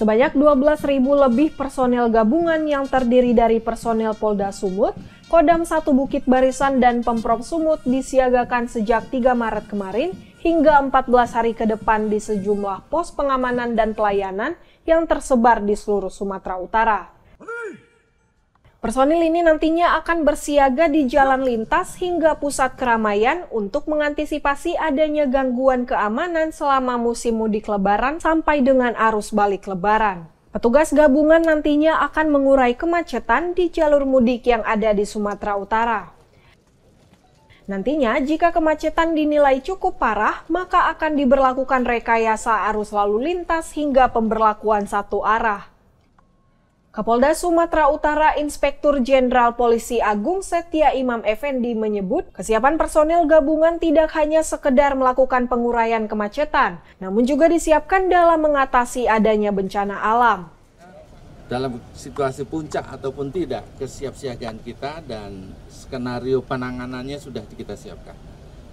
Sebanyak 12.000 lebih personel gabungan yang terdiri dari personel Polda Sumut, Kodam 1 Bukit Barisan dan Pemprov Sumut disiagakan sejak 3 Maret kemarin hingga 14 hari ke depan di sejumlah pos pengamanan dan pelayanan yang tersebar di seluruh Sumatera Utara. Personil ini nantinya akan bersiaga di jalan lintas hingga pusat keramaian untuk mengantisipasi adanya gangguan keamanan selama musim mudik lebaran sampai dengan arus balik lebaran. Petugas gabungan nantinya akan mengurai kemacetan di jalur mudik yang ada di Sumatera Utara. Nantinya, jika kemacetan dinilai cukup parah, maka akan diberlakukan rekayasa arus lalu lintas hingga pemberlakuan satu arah. Kapolda Sumatera Utara Inspektur Jenderal Polisi Agung Setia Imam Effendi menyebut kesiapan personil gabungan tidak hanya sekedar melakukan penguraian kemacetan, namun juga disiapkan dalam mengatasi adanya bencana alam. Dalam situasi puncak ataupun tidak, kesiapsiagaan kita dan skenario penanganannya sudah kita siapkan.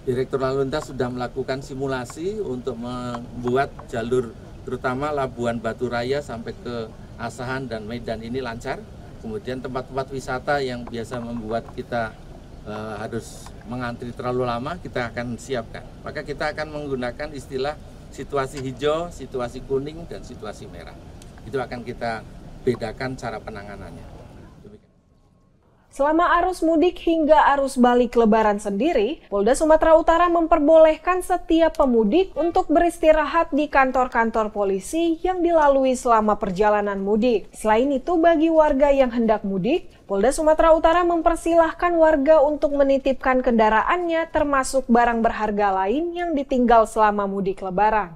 Direktur Lalu Lintas sudah melakukan simulasi untuk membuat jalur terutama Labuan Batu Raya sampai ke Asahan dan Medan ini lancar. Kemudian tempat-tempat wisata yang biasa membuat kita e, harus mengantri terlalu lama, kita akan siapkan. Maka kita akan menggunakan istilah situasi hijau, situasi kuning, dan situasi merah. Itu akan kita bedakan cara penanganannya. Selama arus mudik hingga arus balik lebaran sendiri, Polda Sumatera Utara memperbolehkan setiap pemudik untuk beristirahat di kantor-kantor polisi yang dilalui selama perjalanan mudik. Selain itu, bagi warga yang hendak mudik, Polda Sumatera Utara mempersilahkan warga untuk menitipkan kendaraannya termasuk barang berharga lain yang ditinggal selama mudik lebaran.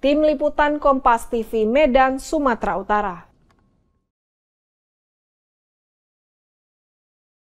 Tim Liputan Kompas TV Medan, Sumatera Utara.